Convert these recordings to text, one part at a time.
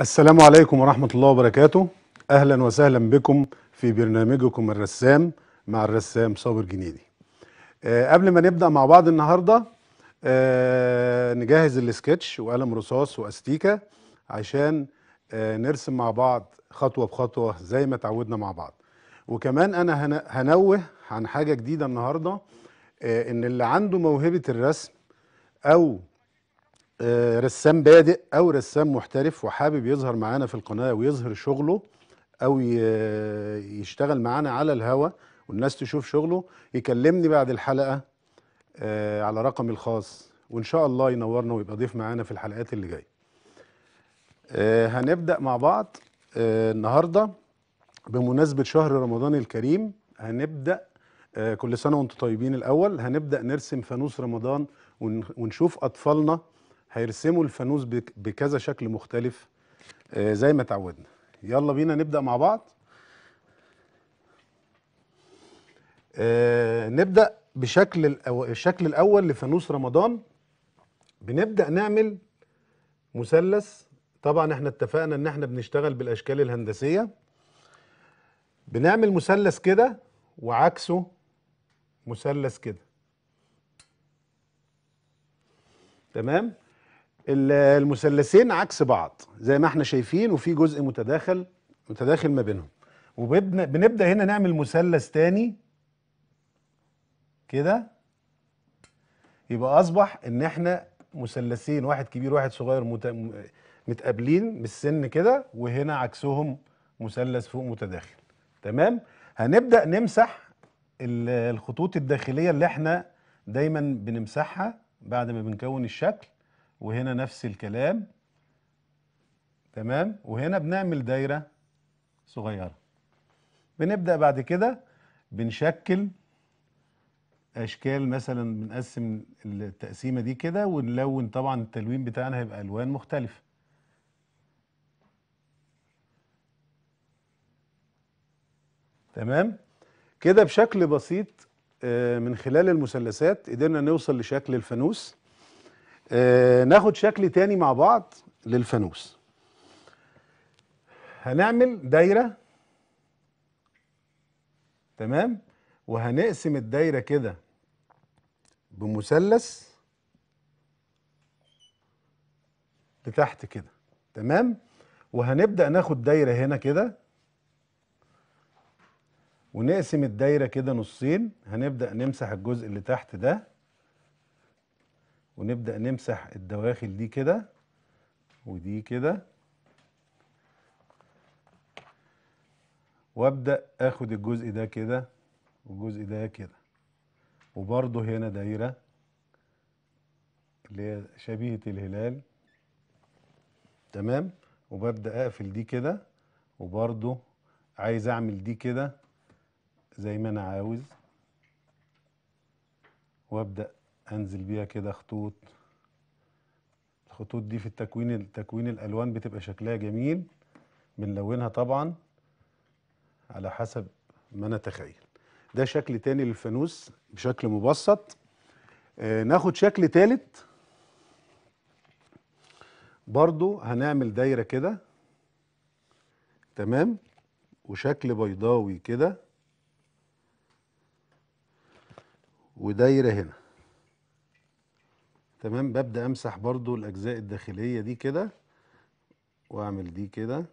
السلام عليكم ورحمة الله وبركاته أهلا وسهلا بكم في برنامجكم الرسام مع الرسام صابر جنيدي أه قبل ما نبدأ مع بعض النهاردة أه نجهز السكتش وقلم رصاص وأستيكة عشان أه نرسم مع بعض خطوة بخطوة زي ما تعودنا مع بعض وكمان أنا هنوه عن حاجة جديدة النهاردة أه إن اللي عنده موهبة الرسم أو آه، رسام بادئ او رسام محترف وحابب يظهر معانا في القناه ويظهر شغله او آه، يشتغل معانا على الهوا والناس تشوف شغله يكلمني بعد الحلقه آه، على رقمي الخاص وان شاء الله ينورنا ويبقى ضيف معانا في الحلقات اللي جايه هنبدا مع بعض النهارده بمناسبه شهر رمضان الكريم هنبدا كل سنه وانتم طيبين الاول هنبدا نرسم فانوس رمضان ونشوف اطفالنا هيرسموا الفانوس بكذا شكل مختلف آه، زي ما اتعودنا يلا بينا نبدا مع بعض آه، نبدا بشكل الشكل الاول لفانوس رمضان بنبدا نعمل مثلث طبعا احنا اتفقنا ان احنا بنشتغل بالاشكال الهندسيه بنعمل مثلث كده وعكسه مثلث كده تمام المثلثين عكس بعض زي ما احنا شايفين وفي جزء متداخل متداخل ما بينهم وبنبدا هنا نعمل مثلث تاني كده يبقى اصبح ان احنا مثلثين واحد كبير واحد صغير مت... متقابلين بالسن كده وهنا عكسهم مثلث فوق متداخل تمام هنبدا نمسح الخطوط الداخليه اللي احنا دايما بنمسحها بعد ما بنكون الشكل وهنا نفس الكلام تمام وهنا بنعمل دايرة صغيرة بنبدأ بعد كده بنشكل اشكال مثلا بنقسم التقسيمه دي كده ونلون طبعا التلوين بتاعنا هيبقى الوان مختلفه تمام كده بشكل بسيط آه، من خلال المثلثات قدرنا نوصل لشكل الفانوس آه ناخد شكل تاني مع بعض للفانوس هنعمل دايره تمام وهنقسم الدايره كده بمثلث لتحت كده تمام وهنبدا ناخد دايره هنا كده ونقسم الدايره كده نصين هنبدا نمسح الجزء اللي تحت ده ونبدأ نمسح الدواخل دي كده ودي كده وابدأ اخد الجزء ده كده والجزء ده كده وبرضه هنا دايرة اللي هي شبيهة الهلال تمام وببدأ اقفل دي كده وبرضه عايز اعمل دي كده زي ما انا عاوز وابدأ انزل بيها كده خطوط الخطوط دي في التكوين تكوين الالوان بتبقى شكلها جميل بنلونها طبعا على حسب ما نتخيل ده شكل تاني للفانوس بشكل مبسط آه ناخد شكل تالت برضو هنعمل دايرة كده تمام وشكل بيضاوي كده ودايرة هنا تمام ببدأ امسح برضو الاجزاء الداخلية دي كده واعمل دي كده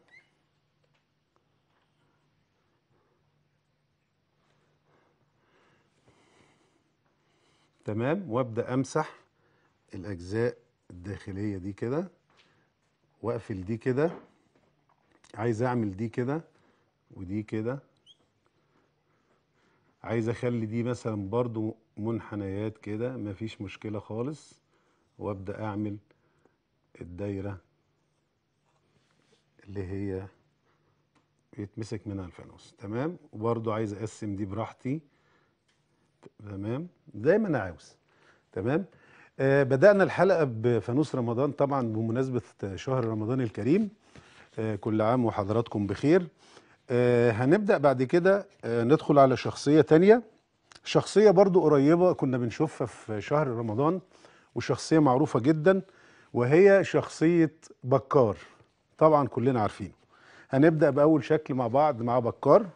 تمام وابدأ امسح الاجزاء الداخلية دي كده واقفل دي كده عايز اعمل دي كده ودي كده عايز اخلي دي مثلا برضو منحنيات كده مفيش مشكلة خالص وابدا اعمل الدايره اللي هي بيتمسك منها الفانوس تمام وبرده عايز اقسم دي براحتي تمام زي ما انا عاوز تمام آه بدانا الحلقه بفانوس رمضان طبعا بمناسبه شهر رمضان الكريم آه كل عام وحضراتكم بخير آه هنبدا بعد كده آه ندخل على شخصيه تانية شخصيه برضو قريبه كنا بنشوفها في شهر رمضان وشخصيه معروفه جدا وهي شخصيه بكار طبعا كلنا عارفينه هنبدا باول شكل مع بعض مع بكار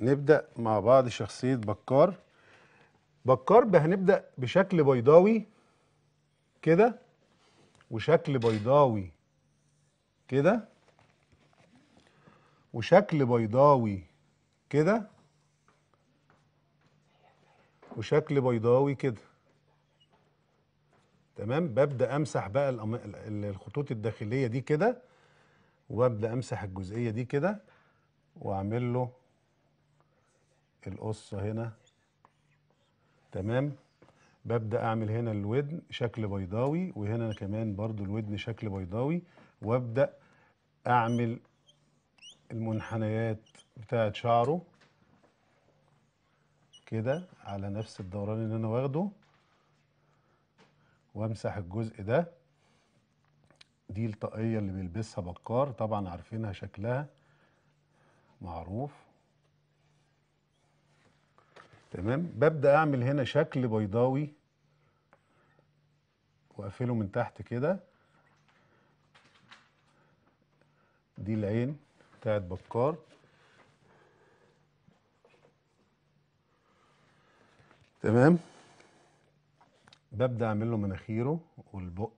نبدأ مع بعض شخصية بكار بالكرب هنبدأ بشكل بيضاوي كده وشكل بيضاوي كده وشكل بيضاوي كده وشكل بيضاوي كده تمام ببدا امسح بقى الخطوط الداخليه دي كده وابدا امسح الجزئيه دي كده واعمل له القصه هنا تمام ببدا اعمل هنا الودن شكل بيضاوي وهنا انا كمان برضو الودن شكل بيضاوي وابدا اعمل المنحنيات بتاعه شعره كده على نفس الدوران اللي انا واخده وامسح الجزء ده دي الطاقيه اللي بيلبسها بكار طبعا عارفينها شكلها معروف تمام ببدا اعمل هنا شكل بيضاوي واقفله من تحت كده دي العين بتاعت بكار تمام ببدا اعمل له مناخيره والبق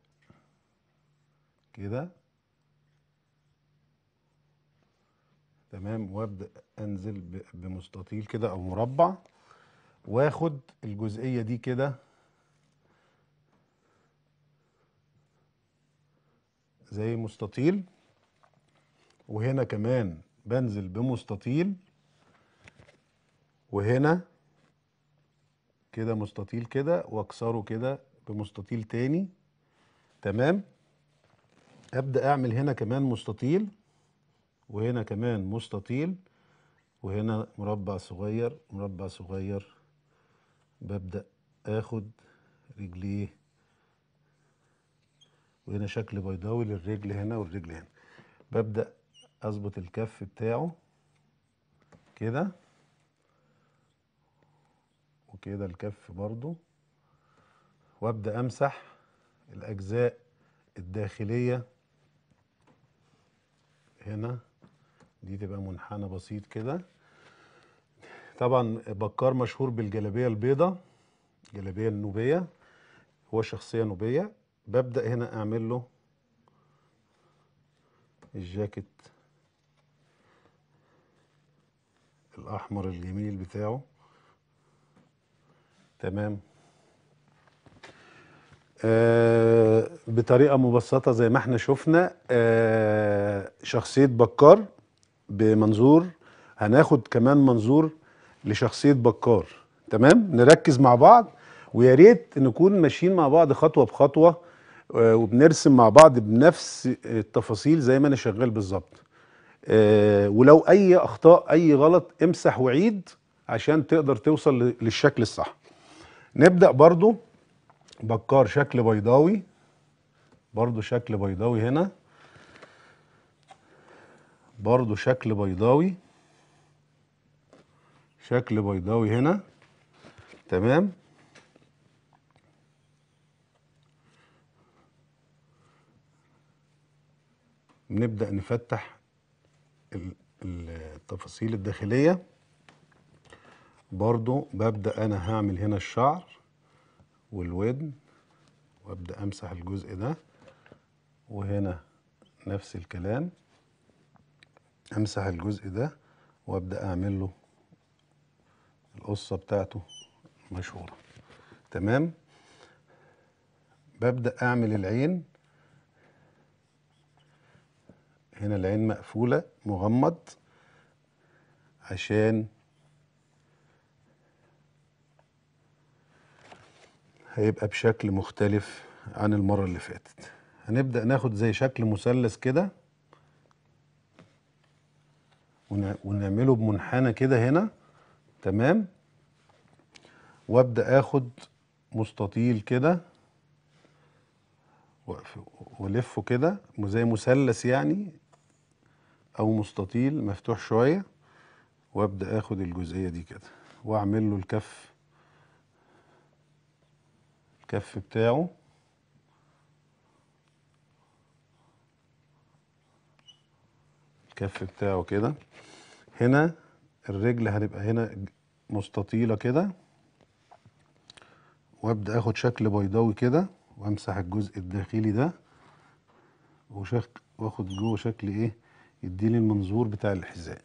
كده تمام وابدا انزل بمستطيل كده او مربع واخد الجزئية دي كده زي مستطيل وهنا كمان بنزل بمستطيل وهنا كده مستطيل كده واكسره كده بمستطيل تاني تمام ابدا اعمل هنا كمان مستطيل وهنا كمان مستطيل وهنا مربع صغير مربع صغير ببدأ اخد رجليه وهنا شكل بيضاوي للرجل هنا والرجل هنا ببدأ اظبط الكف بتاعه كده وكده الكف برضو وابدأ امسح الاجزاء الداخلية هنا دي تبقى منحنى بسيط كده طبعا بكار مشهور بالجلابيه البيضاء الجلابيه النوبيه هو شخصيه نوبيه ببدا هنا اعمل له الجاكيت الاحمر الجميل بتاعه تمام آه بطريقه مبسطه زي ما احنا شفنا آه شخصيه بكار بمنظور هناخد كمان منظور لشخصيه بكار تمام نركز مع بعض ويا ريت نكون ماشيين مع بعض خطوه بخطوه آه، وبنرسم مع بعض بنفس التفاصيل زي ما انا شغال بالظبط آه، ولو اي اخطاء اي غلط امسح وعيد عشان تقدر توصل للشكل الصح نبدا برضو بكار شكل بيضاوي برضو شكل بيضاوي هنا برضو شكل بيضاوي شكل بيضاوي هنا تمام نبدأ نفتح التفاصيل الداخلية برضو ببدأ أنا هعمل هنا الشعر والودن وأبدأ أمسح الجزء ده وهنا نفس الكلام أمسح الجزء ده وأبدأ أعمل له القصه بتاعته مشهوره تمام ببدا اعمل العين هنا العين مقفوله مغمض عشان هيبقى بشكل مختلف عن المره اللي فاتت هنبدا ناخد زي شكل مثلث كده ونعمله بمنحنى كده هنا تمام وابدا اخد مستطيل كده والفه كده زي مثلث يعني او مستطيل مفتوح شويه وابدا اخد الجزئيه دي كده واعمل له الكف الكف بتاعه الكف بتاعه كده هنا الرجل هتبقى هنا مستطيلة كده وابدأ اخد شكل بيضاوي كده وامسح الجزء الداخلي ده وشك... واخد جوه شكل ايه يديني المنظور بتاع الحذاء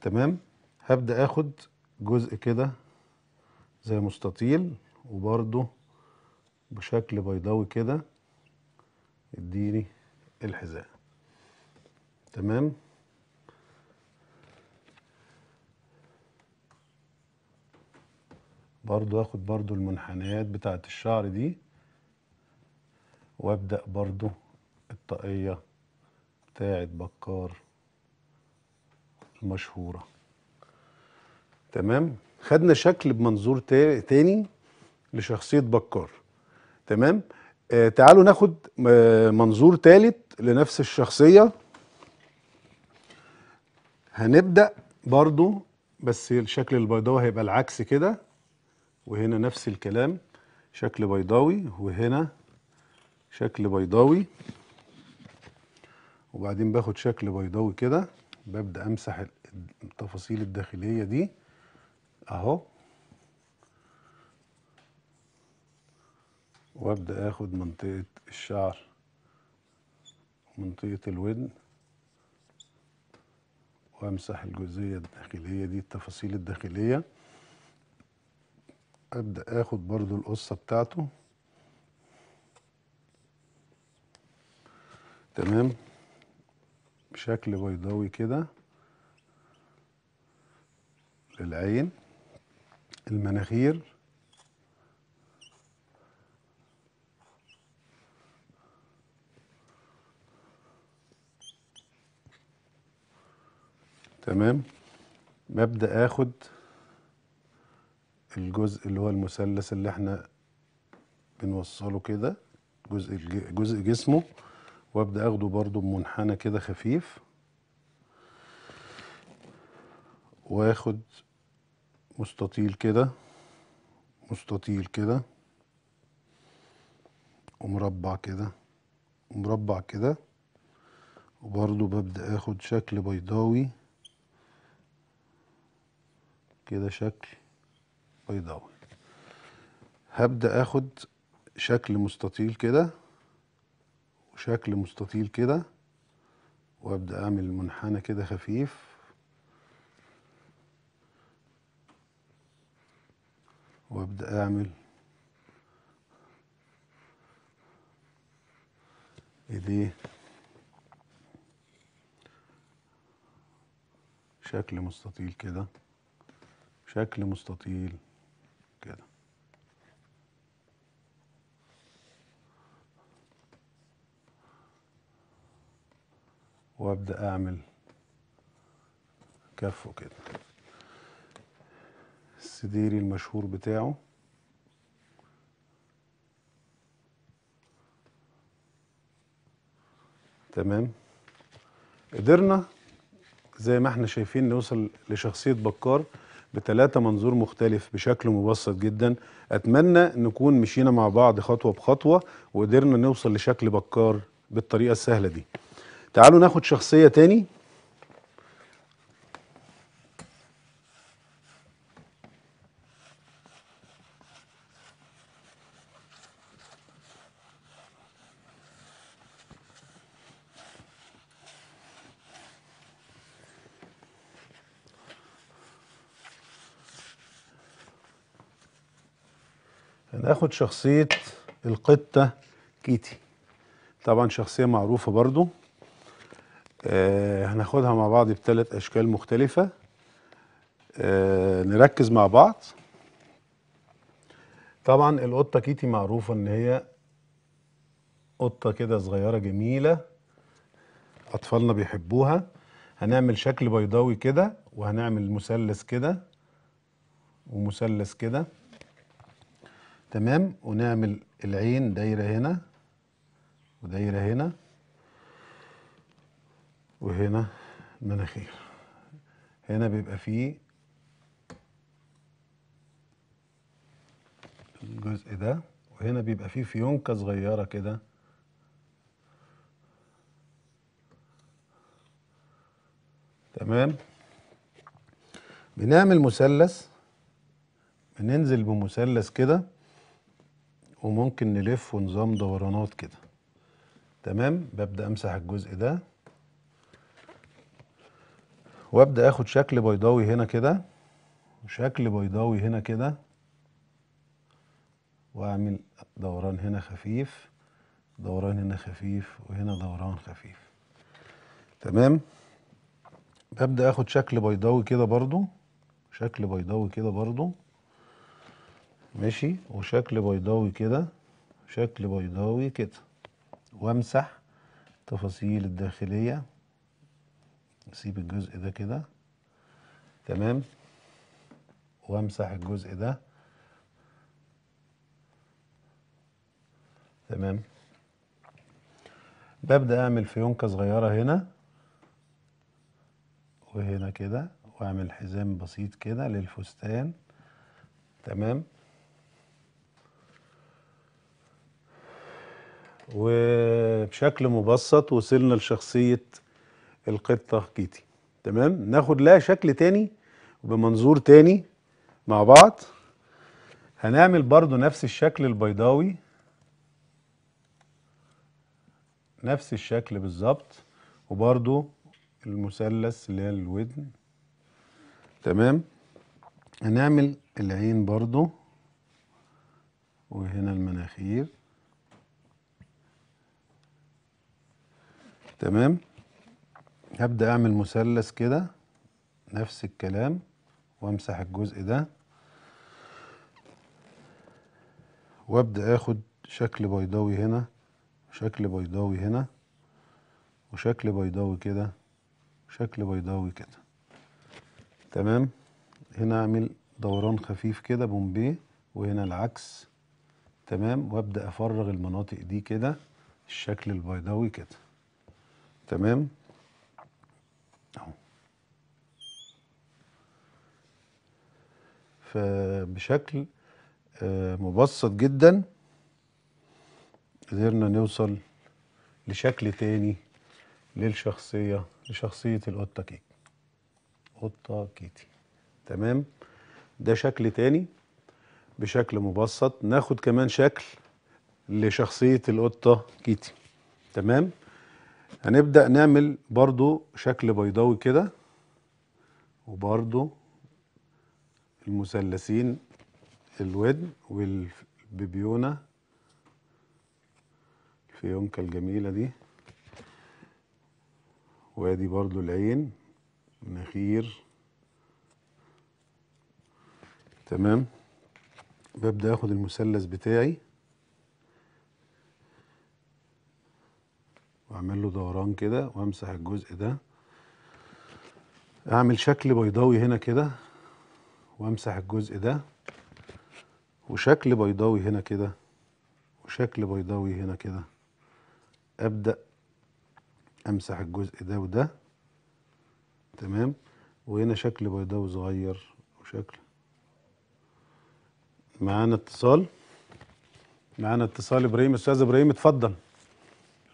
تمام هبدأ اخد جزء كده زي مستطيل وبرده بشكل بيضاوي كده يديني الحذاء تمام برضو اخد برضو المنحنيات بتاعت الشعر دي وابدأ برضو الطاقية بتاعت بكار المشهورة تمام خدنا شكل بمنظور تاني لشخصية بكار تمام آه تعالوا ناخد آه، منظور تالت لنفس الشخصية هنبدأ برضو بس الشكل البيضاوي هيبقى العكس كده وهنا نفس الكلام شكل بيضاوي وهنا شكل بيضاوي وبعدين باخد شكل بيضاوي كده ببدأ امسح التفاصيل الداخلية دي اهو وابدأ اخد منطقة الشعر ومنطقة الودن وامسح الجزئية الداخلية دي التفاصيل الداخلية ابدا اخد برضو القصه بتاعته تمام بشكل بيضاوي كده للعين المناخير تمام ببدا اخد الجزء اللي هو المثلث اللي احنا بنوصله كده جزء جزء جسمه وابدا اخده برضو بمنحنى كده خفيف واخد مستطيل كده مستطيل كده ومربع كده ومربع كده وبرضو ببدأ اخد شكل بيضاوي كده شكل بيضاوي هبدأ اخد شكل مستطيل كده وشكل مستطيل كده وابدأ اعمل منحنى كده خفيف وابدأ اعمل ايديه شكل مستطيل كده شكل مستطيل وابدا اعمل كفه كده السديري المشهور بتاعه تمام قدرنا زي ما احنا شايفين نوصل لشخصية بكار بتلاتة منظور مختلف بشكل مبسط جدا اتمنى نكون مشينا مع بعض خطوة بخطوة وقدرنا نوصل لشكل بكار بالطريقة السهلة دي تعالوا ناخد شخصية تاني هناخد شخصية القطة كيتي طبعا شخصية معروفة برضو آه، هناخدها مع بعض بثلاث اشكال مختلفه آه، نركز مع بعض طبعا القطه كيتي معروفه ان هي قطه كده صغيره جميله اطفالنا بيحبوها هنعمل شكل بيضاوي كده وهنعمل مثلث كده ومثلث كده تمام ونعمل العين دايره هنا ودايره هنا وهنا مناخير هنا بيبقى فيه الجزء ده وهنا بيبقى فيه فيونكة صغيرة كده تمام بنعمل مثلث بننزل بمثلث كده وممكن نلف ونظام دورانات كده تمام ببدأ امسح الجزء ده وابدا اخد شكل بيضاوي هنا كده وشكل بيضاوي هنا كده واعمل دوران هنا خفيف دوران هنا خفيف وهنا دوران خفيف تمام ببدا اخد شكل بيضاوي كده برضو شكل بيضاوي كده برضو ماشي وشكل بيضاوي كده شكل بيضاوي كده وامسح التفاصيل الداخليه نسيب الجزء ده كده تمام وامسح الجزء ده تمام ببدأ اعمل فيونكة صغيرة هنا وهنا كده واعمل حزام بسيط كده للفستان تمام وبشكل مبسط وصلنا لشخصية القطة كيتي تمام ناخد لها شكل تاني بمنظور تاني مع بعض هنعمل برضو نفس الشكل البيضاوي نفس الشكل بالظبط وبرضو المثلث اللي هي الودن تمام هنعمل العين برضو وهنا المناخير تمام هبدأ أعمل مثلث كده نفس الكلام وامسح الجزء ده وابدأ اخد شكل بيضاوي هنا وشكل بيضاوي هنا وشكل بيضاوي كده شكل بيضاوي كده تمام هنا اعمل دوران خفيف كده بومبيه وهنا العكس تمام وابدأ افرغ المناطق دي كده الشكل البيضاوي كده تمام اهو فبشكل آه، مبسط جدا قدرنا نوصل لشكل تاني للشخصية لشخصية القطة كيك قطة كيتي تمام ده شكل تاني بشكل مبسط ناخد كمان شكل لشخصية القطة كيتي تمام هنبدأ نعمل برضو شكل بيضاوي كده وبرضو المثلثين الودن والبيبيونة الفيونكة الجميلة دي وادي برضو العين النخير تمام ببدأ اخد المثلث بتاعي واعمل له دوران كده وامسح الجزء ده اعمل شكل بيضاوي هنا كده وامسح الجزء ده وشكل بيضاوي هنا كده وشكل بيضاوي هنا كده ابدا امسح الجزء ده وده تمام وهنا شكل بيضاوي صغير وشكل معانا اتصال معانا اتصال ابراهيم استاذ ابراهيم اتفضل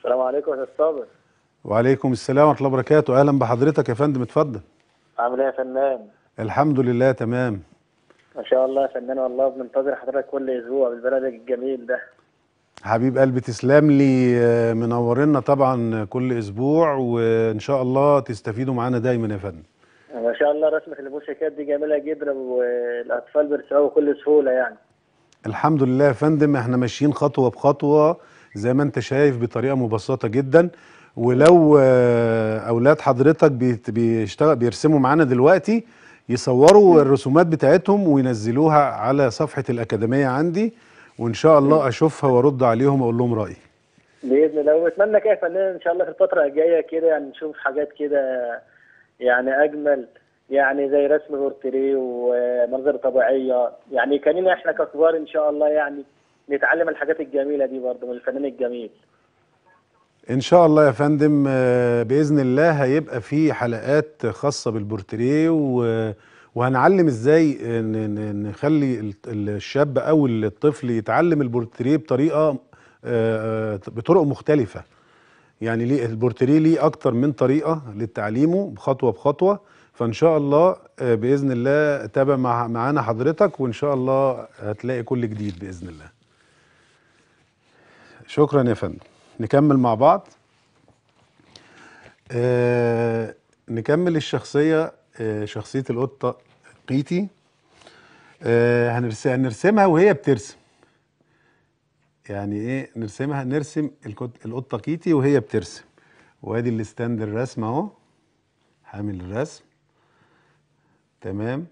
السلام عليكم يا صابر وعليكم السلام ورحمه الله وبركاته اهلا بحضرتك يا فندم اتفضل عامل ايه يا فنان الحمد لله تمام ما شاء الله يا فنان والله بننتظر حضرتك كل اسبوع بالبلد الجميل ده حبيب قلبي تسلم لي آه، منورنا طبعا كل اسبوع وان شاء الله تستفيدوا معانا دايما يا فندم ما شاء الله رسمه البوشكات دي جميله جدا والاطفال بيرسموها بكل سهوله يعني الحمد لله يا فندم احنا ماشيين خطوه بخطوه زي ما انت شايف بطريقه مبسطه جدا ولو آه، اولاد حضرتك بيشتغل بيرسموا معانا دلوقتي يصوروا الرسومات بتاعتهم وينزلوها على صفحه الاكاديميه عندي وان شاء الله اشوفها وارد عليهم واقول لهم رايي باذن الله واتمنى كده يا فنان ان شاء الله في الفتره الجايه كده يعني نشوف حاجات كده يعني اجمل يعني زي رسم بورتريه ومنظر طبيعيه يعني كاننا احنا ككبار ان شاء الله يعني نتعلم الحاجات الجميله دي برضه من الفنان الجميل ان شاء الله يا فندم آه، باذن الله هيبقى في حلقات خاصه بالبورتريه و وهنعلم ازاي نخلي الشاب او الطفل يتعلم البورتريه بطريقه آه، آه، بطرق مختلفه يعني ليه البورتريه ليه اكتر من طريقه لتعليمه بخطوه بخطوه فان شاء الله باذن الله تابع معانا حضرتك وان شاء الله هتلاقي كل جديد باذن الله شكرا يا فندم نكمل مع بعض آه نكمل الشخصية آه شخصية القطة قيتي آه هنرسمها وهي بترسم يعني ايه نرسمها نرسم القطة قيتي وهي بترسم وادي الستاند الرسم اهو حامل الرسم تمام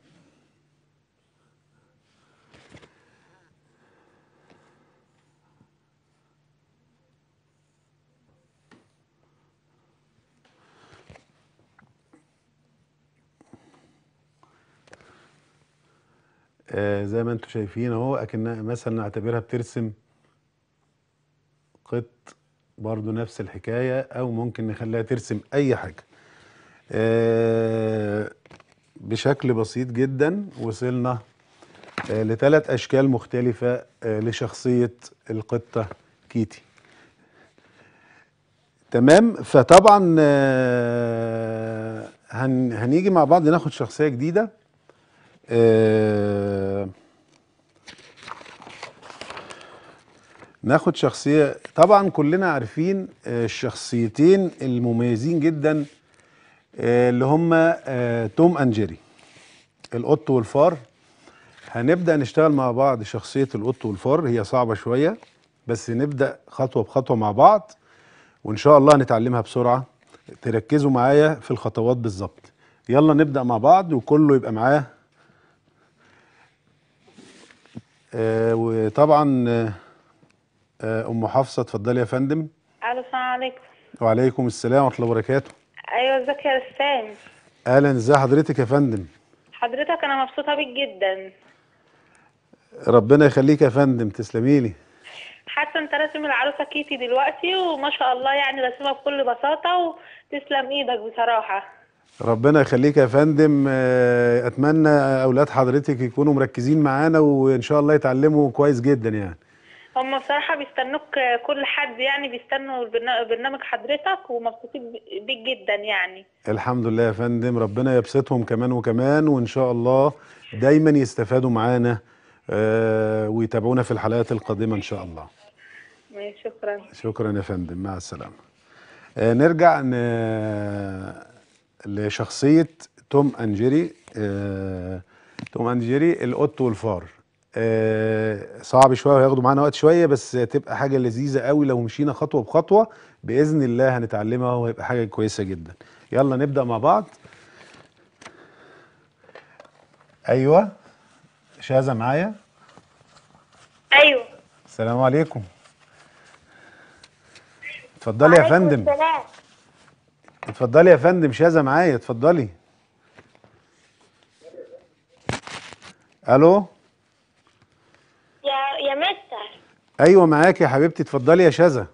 آه، زي ما انتم شايفين اهو اكنها مثلا نعتبرها بترسم قط برضو نفس الحكاية او ممكن نخليها ترسم اي حاجة آه، بشكل بسيط جدا وصلنا آه، لثلاث اشكال مختلفة لشخصية القطة كيتي تمام فطبعا هنيجي مع بعض ناخد شخصية جديدة آه، ناخد شخصية طبعا كلنا عارفين آه، الشخصيتين المميزين جدا آه، اللي هما توم اند جيري القط والفار هنبدأ نشتغل مع بعض شخصية القط والفار هي صعبة شوية بس نبدأ خطوة بخطوة مع بعض وإن شاء الله هنتعلمها بسرعة تركزوا معايا في الخطوات بالظبط يلا نبدأ مع بعض وكله يبقى معاه آه وطبعا آه ام حفصه اتفضلي يا فندم الو السلام عليكم وعليكم السلام ورحمه الله وبركاته ايوه ازيك يا رسام اهلا ازي حضرتك يا فندم حضرتك انا مبسوطه بيك جدا ربنا يخليك يا فندم تسلمي لي حتى انت راسم العروسه كيتي دلوقتي وما شاء الله يعني راسمها بكل بساطه وتسلم ايدك بصراحه ربنا يخليك يا فندم آه، اتمنى اولاد حضرتك يكونوا مركزين معانا وان شاء الله يتعلموا كويس جدا يعني هم بصراحه بيستنوك كل حد يعني بيستنوا برنامج حضرتك ومبسوطين بيك جدا يعني الحمد لله يا فندم ربنا يبسطهم كمان وكمان وان شاء الله دايما يستفادوا معانا آه، ويتابعونا في الحلقات القادمه ان شاء الله شكرا شكرا يا فندم مع السلامه آه، نرجع ن... لشخصيه توم انجيري آه توم انجيري القط والفار آه صعب شويه وهياخدوا معانا وقت شويه بس تبقى حاجه لذيذه قوي لو مشينا خطوه بخطوه باذن الله هنتعلمها وهيبقى حاجه كويسه جدا يلا نبدا مع بعض ايوه شاذه معايا ايوه السلام عليكم اتفضلي يا فندم السلام اتفضلي يا فندم شاذه معايا اتفضلي الو يا يا مستر ايوه معاك يا حبيبتي اتفضلي يا شاذه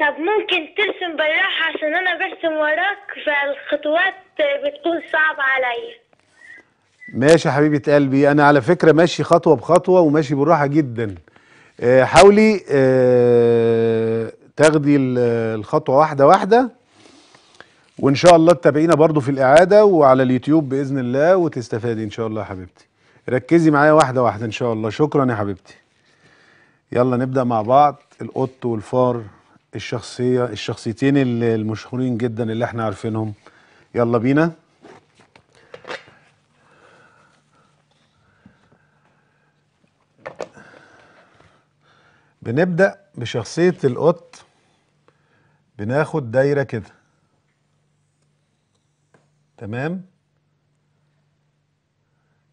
طب ممكن ترسم بالراحه عشان انا برسم وراك فالخطوات بتكون صعبه عليا ماشي يا حبيبه قلبي انا على فكره ماشي خطوه بخطوه وماشي بالراحه جدا آه، حاولي آه، تاخدي الخطوه واحده واحده وان شاء الله تتابعينا برضو في الاعاده وعلى اليوتيوب باذن الله وتستفادي ان شاء الله يا حبيبتي ركزي معايا واحده واحده ان شاء الله شكرا يا حبيبتي يلا نبدا مع بعض القط والفار الشخصيه الشخصيتين المشهورين جدا اللي احنا عارفينهم يلا بينا بنبدأ بشخصية القط بناخد دايرة كده تمام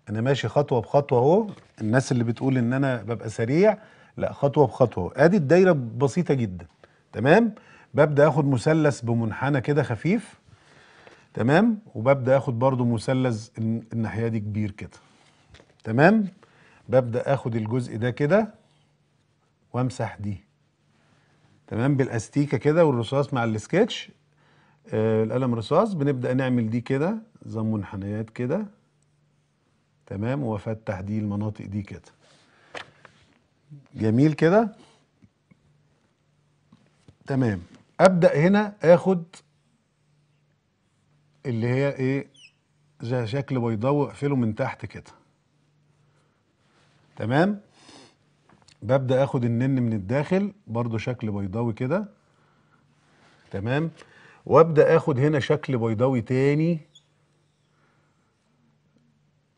انا ماشي خطوة بخطوة اهو الناس اللي بتقول ان انا ببقى سريع لا خطوة بخطوة ادي الدايرة بسيطة جدا تمام ببدأ اخد مثلث بمنحنى كده خفيف تمام وببدأ اخد برضو مثلث الناحية دي كبير كده تمام ببدأ اخد الجزء ده كده وامسح دي تمام بالاستيكه كده والرصاص مع السكتش آه القلم رصاص بنبدا نعمل دي كده زي منحنيات كده تمام وافتح دي المناطق دي كده جميل كده تمام ابدا هنا اخد اللي هي ايه زي شكل بيضاوي واقفله من تحت كده تمام ببدا اخد النن من الداخل برضو شكل بيضاوي كده تمام وابدا اخد هنا شكل بيضاوي تاني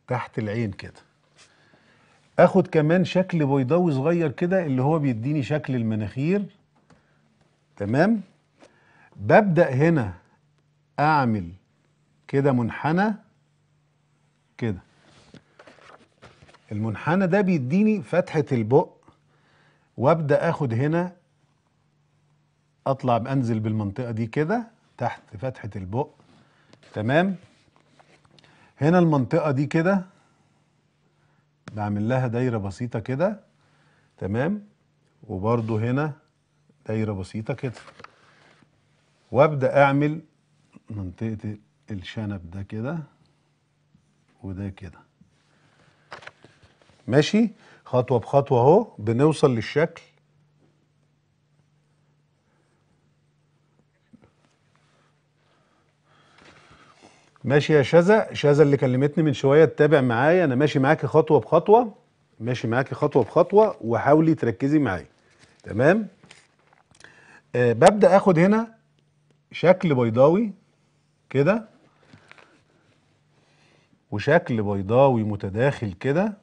تحت العين كده اخد كمان شكل بيضاوي صغير كده اللي هو بيديني شكل المناخير تمام ببدا هنا اعمل كده منحنى كده المنحنى ده بيديني فتحه البق وابدا اخد هنا اطلع انزل بالمنطقه دي كده تحت فتحه البق تمام هنا المنطقه دي كده بعمل لها دايره بسيطه كده تمام وبرده هنا دايره بسيطه كده وابدا اعمل منطقه الشنب ده كده وده كده ماشي خطوة بخطوة اهو بنوصل للشكل ماشي يا شذا شذا اللي كلمتني من شوية تتابع معايا أنا ماشي معاكي خطوة بخطوة ماشي معاكي خطوة بخطوة وحاولي تركزي معايا تمام آه ببدأ أخد هنا شكل بيضاوي كده وشكل بيضاوي متداخل كده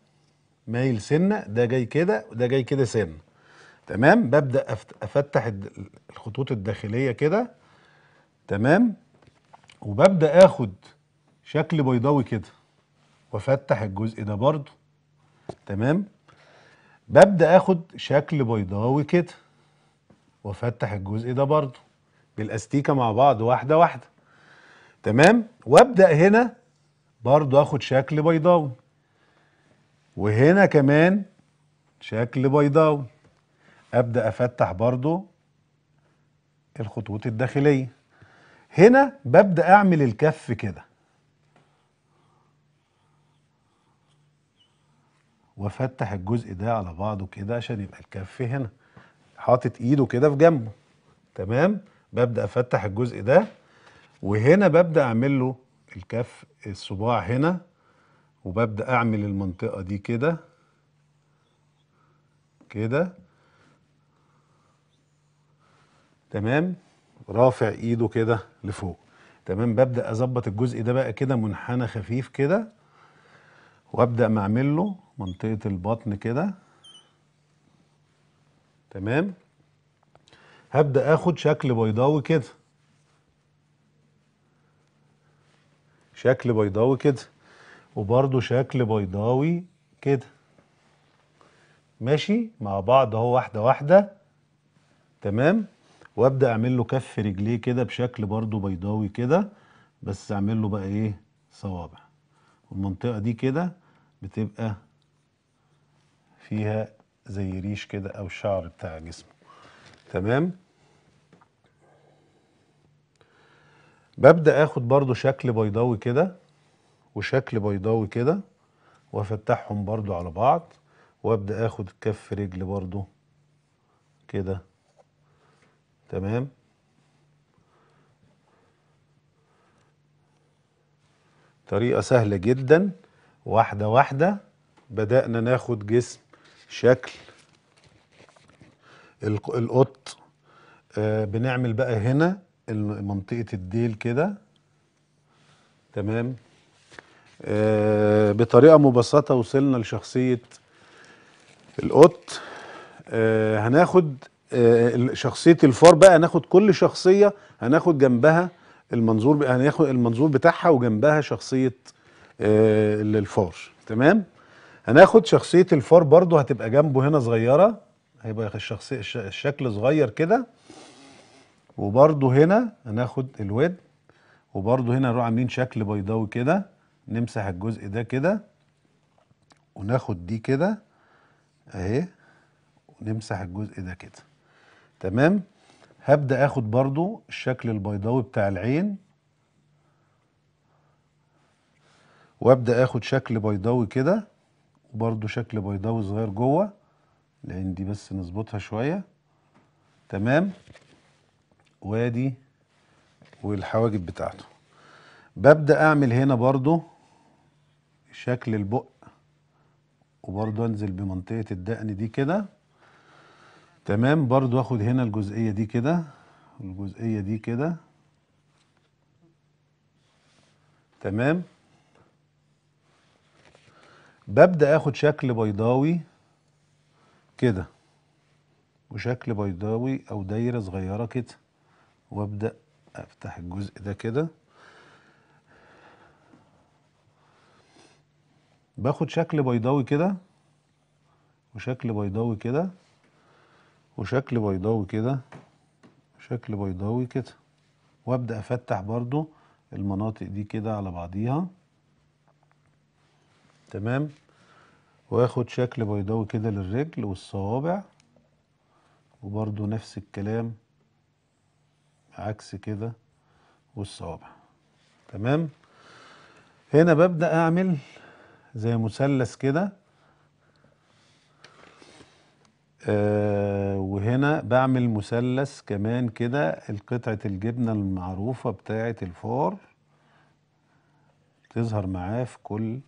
مايل سنه ده جاي كده وده جاي كده سنه تمام ببدا افتح الخطوط الداخليه كده تمام وببدا اخد شكل بيضاوي كده وافتح الجزء ده برضو تمام ببدا اخد شكل بيضاوي كده وافتح الجزء ده برضو بالاستيكه مع بعض واحده واحده تمام وابدا هنا برضو اخد شكل بيضاوي وهنا كمان شكل بيضاوي ابدا افتح برضو الخطوط الداخليه هنا ببدا اعمل الكف كده وافتح الجزء ده على بعضه كده عشان يبقى الكف هنا حاطط ايده كده في جنبه تمام ببدا افتح الجزء ده وهنا ببدا اعمل له الكف الصباع هنا وببدأ أعمل المنطقة دي كده كده تمام رافع ايده كده لفوق تمام ببدأ أظبط الجزء ده بقى كده منحنى خفيف كده وأبدأ معمل له منطقة البطن كده تمام هبدأ أخد شكل بيضاوي كده شكل بيضاوي كده وبرده شكل بيضاوي كده ماشي مع بعض اهو واحده واحده تمام وابدا اعمل له كف رجليه كده بشكل برده بيضاوي كده بس اعمل له بقى ايه صوابع والمنطقه دي كده بتبقى فيها زي ريش كده او شعر بتاع جسمه تمام ببدا اخد برده شكل بيضاوي كده وشكل بيضاوي كده وافتحهم برضو على بعض وابدا اخد كف رجل برضو كده تمام طريقة سهلة جدا واحدة واحدة بدأنا ناخد جسم شكل القط آه بنعمل بقى هنا منطقة الديل كده تمام آه، بطريقه مبسطه وصلنا لشخصيه القط آه، هناخد آه، شخصيه الفار بقى هناخد كل شخصيه هناخد جنبها المنظور هناخد المنظور بتاعها وجنبها شخصيه الفار تمام هناخد شخصيه الفار برضو هتبقى جنبه هنا صغيره هيبقى الشخصيه الشكل صغير كده وبرضو هنا هناخد الود وبرضو هنا نروح عاملين شكل بيضاوي كده نمسح الجزء ده كده وناخد دي كده اهي ونمسح الجزء ده كده تمام هبدأ اخد برضو الشكل البيضاوي بتاع العين وابدأ اخد شكل بيضاوي كده وبرضو شكل بيضاوي صغير جوه لان دي بس نظبطها شوية تمام وادي والحواجب بتاعته ببدأ اعمل هنا برضو شكل البق وبرضو انزل بمنطقة الدقن دي كده تمام برضو اخد هنا الجزئية دي كده والجزئية دي كده تمام ببدأ اخد شكل بيضاوي كده وشكل بيضاوي او دايرة صغيرة كده وابدأ افتح الجزء ده كده باخد شكل بيضاوي كده وشكل بيضاوي كده وشكل بيضاوي كده وشكل بيضاوي كده وابدا افتح برضو المناطق دي كده على بعضيها تمام واخد شكل بيضاوي كده للرجل والصوابع وبرضو نفس الكلام عكس كده والصوابع تمام هنا ببدأ أعمل زي مثلث كده آه وهنا بعمل مثلث كمان كده قطعة الجبنة المعروفة بتاعة الفار تظهر معاه في كل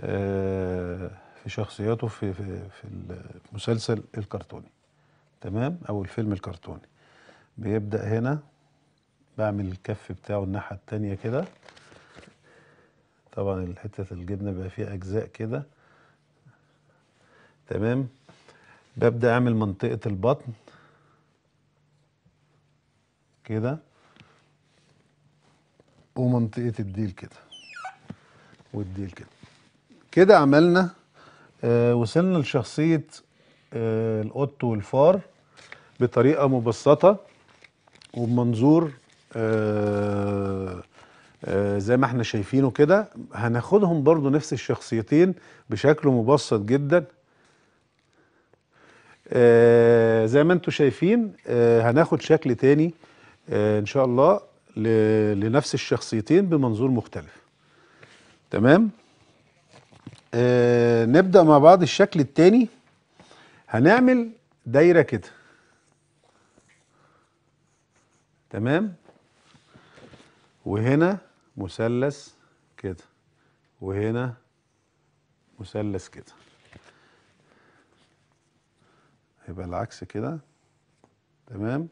آه في شخصياته في, في, في المسلسل الكرتوني تمام أو الفيلم الكرتوني بيبدأ هنا بعمل الكف بتاعه الناحية التانية كده طبعا حتة الجبنة بيبقى فيها أجزاء كده تمام ببدأ أعمل منطقة البطن كده ومنطقة الديل كده والديل كده كده عملنا آه وصلنا لشخصية آه القط والفار بطريقة مبسطة وبمنظور آه آه، زي ما احنا شايفينه كده هناخدهم برضو نفس الشخصيتين بشكل مبسط جدا آه، زي ما انتم شايفين آه، هناخد شكل تاني ان شاء الله لنفس الشخصيتين بمنظور مختلف تمام نبدأ مع بعض الشكل التاني هنعمل دايرة كده تمام وهنا مثلث كده وهنا مثلث كده هيبقى العكس كده تمام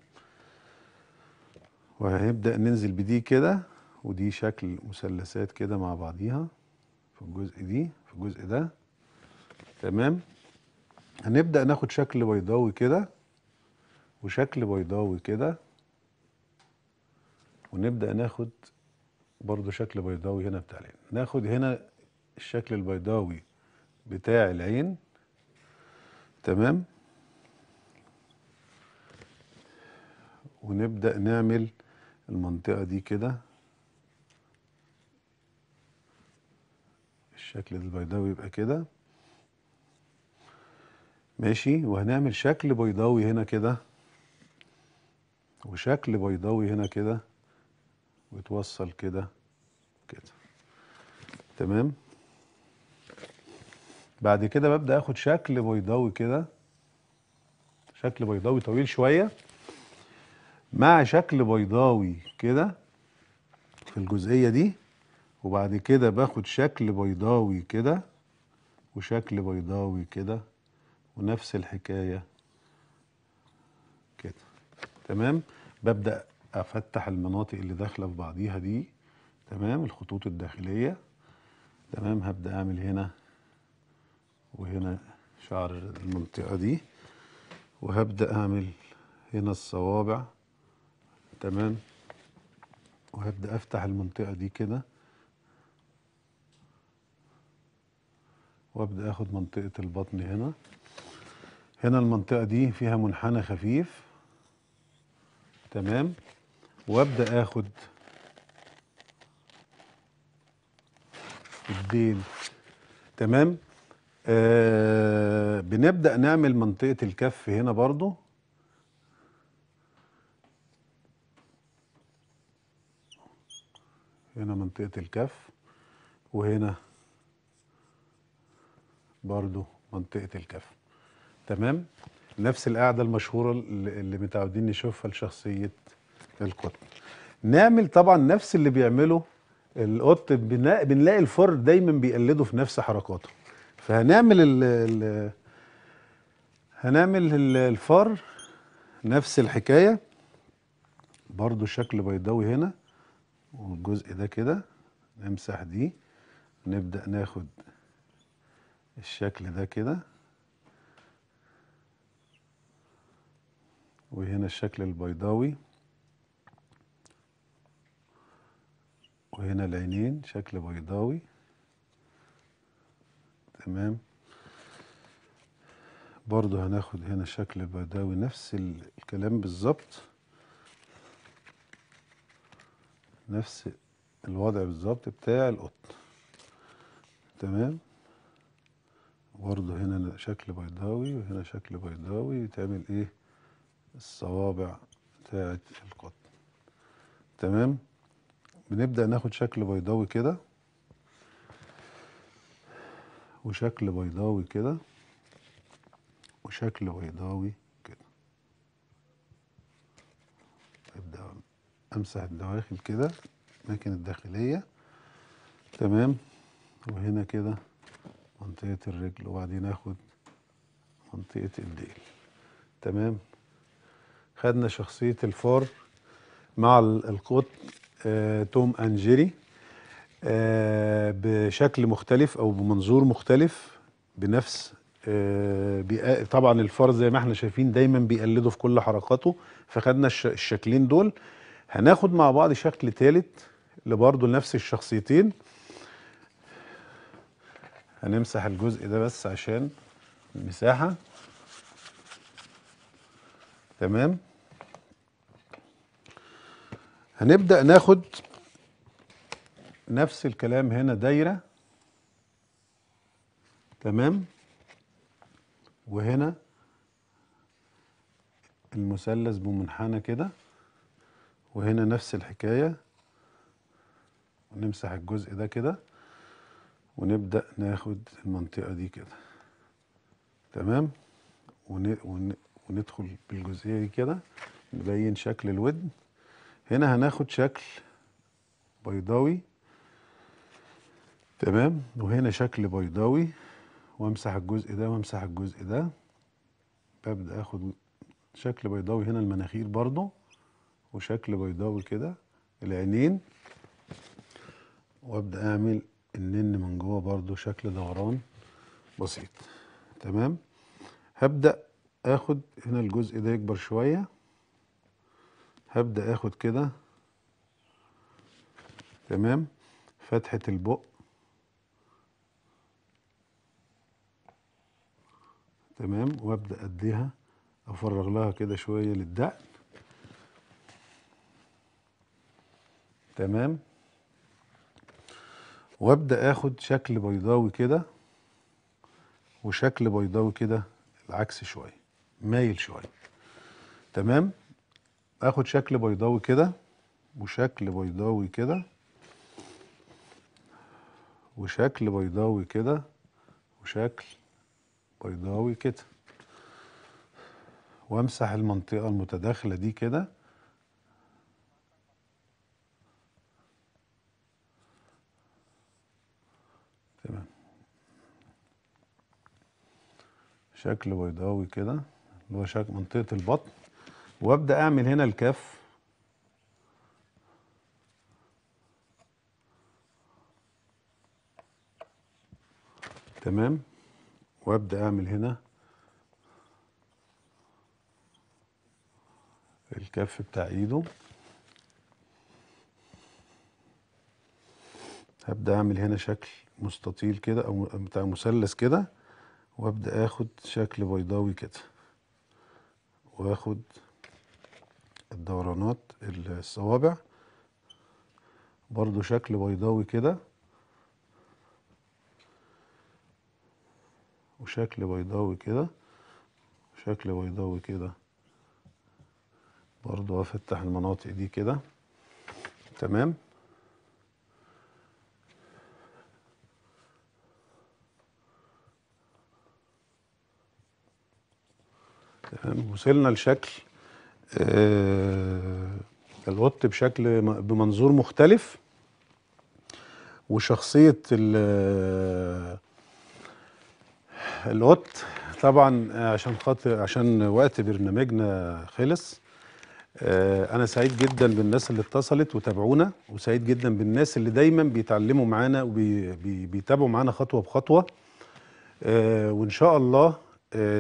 وهنبدأ ننزل بدي كده ودي شكل مثلثات كده مع بعضيها في الجزء دي في الجزء ده تمام هنبدأ ناخد شكل بيضاوي كده وشكل بيضاوي كده ونبدأ ناخد برضو شكل بيضاوي هنا بتاع العين ناخد هنا الشكل البيضاوي بتاع العين تمام ونبدأ نعمل المنطقة دي كده الشكل البيضاوي يبقى كده ماشي وهنعمل شكل بيضاوي هنا كده وشكل بيضاوي هنا كده وتوصل كده كده تمام بعد كده ببدأ اخد شكل بيضاوي كده شكل بيضاوي طويل شوية مع شكل بيضاوي كده في الجزئية دي وبعد كده باخد شكل بيضاوي كده وشكل بيضاوي كده ونفس الحكاية كده تمام ببدأ افتح المناطق اللي داخله في بعضيها دي تمام الخطوط الداخليه تمام هبدا اعمل هنا وهنا شعر المنطقه دي وهبدا اعمل هنا الصوابع تمام وهبدا افتح المنطقه دي كده وابدا اخد منطقه البطن هنا هنا المنطقه دي فيها منحنى خفيف تمام وابدا اخد الدين تمام آه بنبدا نعمل منطقه الكف هنا برضو هنا منطقه الكف وهنا برضو منطقه الكف تمام نفس القاعده المشهوره اللي متعودين نشوفها لشخصيه القطن نعمل طبعا نفس اللي بيعمله القط بنلاقي الفار دايما بيقلده في نفس حركاته فهنعمل الـ الـ هنعمل الفار نفس الحكاية برضو شكل بيضاوي هنا والجزء ده كده نمسح دي نبدأ ناخد الشكل ده كده وهنا الشكل البيضاوي وهنا العينين شكل بيضاوي تمام برضو هناخد هنا شكل بيضاوي نفس الكلام بالظبط نفس الوضع بالظبط بتاع القطن تمام برضو هنا شكل بيضاوي وهنا شكل بيضاوي يتعمل ايه الصوابع بتاعت القطن تمام بنبدأ ناخد شكل بيضاوي كده وشكل بيضاوي كده وشكل بيضاوي كده ابدأ امسح الدواخل كده الأماكن الداخلية تمام وهنا كده منطقة الرجل وبعدين اخد منطقة الديل تمام خدنا شخصية الفار مع القطن آه، توم اند جيري آه، بشكل مختلف او بمنظور مختلف بنفس آه، طبعا الفار زي ما احنا شايفين دايما بيقلده في كل حركاته فخدنا الشكلين دول هناخد مع بعض شكل ثالث لبرضه لنفس الشخصيتين هنمسح الجزء ده بس عشان المساحه تمام هنبدأ ناخد نفس الكلام هنا دايرة تمام وهنا المثلث بمنحنى كده وهنا نفس الحكاية ونمسح الجزء ده كده ونبدأ ناخد المنطقة دي كده تمام وندخل بالجزئية دي كده نبين شكل الودن هنا هناخد شكل بيضاوي تمام وهنا شكل بيضاوي وامسح الجزء ده وامسح الجزء ده ببدأ اخد شكل بيضاوي هنا المناخير برضو وشكل بيضاوي كده العينين وابدأ اعمل النن من جوه برضو شكل دوران بسيط تمام هبدأ اخد هنا الجزء ده يكبر شوية هبدأ اخد كده تمام فتحة البق تمام وابدأ اديها افرغ لها كده شوية للدقن تمام وابدأ اخد شكل بيضاوي كده وشكل بيضاوي كده العكس شوية مايل شوية تمام اخد شكل بيضاوي كده وشكل بيضاوي كده وشكل بيضاوي كده وشكل بيضاوي كده وامسح المنطقة المتداخلة دي كده تمام شكل بيضاوي كده اللي هو شكل منطقة البطن وابدأ اعمل هنا الكف تمام وابدأ اعمل هنا الكف بتاع ايده هبدأ اعمل هنا شكل مستطيل كده او بتاع مثلث كده وابدأ اخد شكل بيضاوي كده واخد الدورانات الصوابع برضو شكل بيضاوي كده وشكل بيضاوي كده شكل بيضاوي كده برضو افتح المناطق دي كده تمام تمام وصلنا لشكل آه، القط بشكل بمنظور مختلف وشخصية القط طبعا عشان خاطر عشان وقت برنامجنا خلص آه، انا سعيد جدا بالناس اللي اتصلت وتابعونا وسعيد جدا بالناس اللي دايما بيتعلموا معانا وبيتابعوا معانا خطوه بخطوه آه، وان شاء الله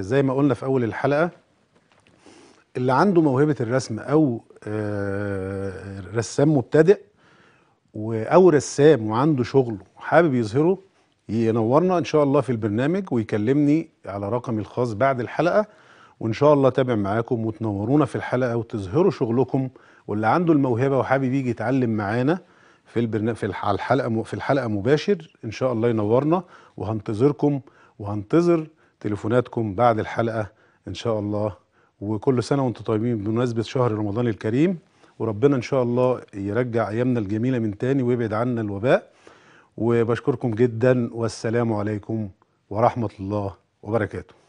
زي ما قلنا في اول الحلقه اللي عنده موهبه الرسم او آه، رسام مبتدئ او رسام وعنده شغله وحابب يظهره ينورنا ان شاء الله في البرنامج ويكلمني على رقمي الخاص بعد الحلقه وان شاء الله تابع معاكم وتنورونا في الحلقه وتظهروا شغلكم واللي عنده الموهبه وحابب يجي يتعلم معانا في البرنامج في الحلقه في الحلقه مباشر ان شاء الله ينورنا وهنتظركم وهنتظر تليفوناتكم بعد الحلقه ان شاء الله وكل سنه وانتم طيبين بمناسبه شهر رمضان الكريم وربنا ان شاء الله يرجع ايامنا الجميله من تاني ويبعد عنا الوباء وبشكركم جدا والسلام عليكم ورحمه الله وبركاته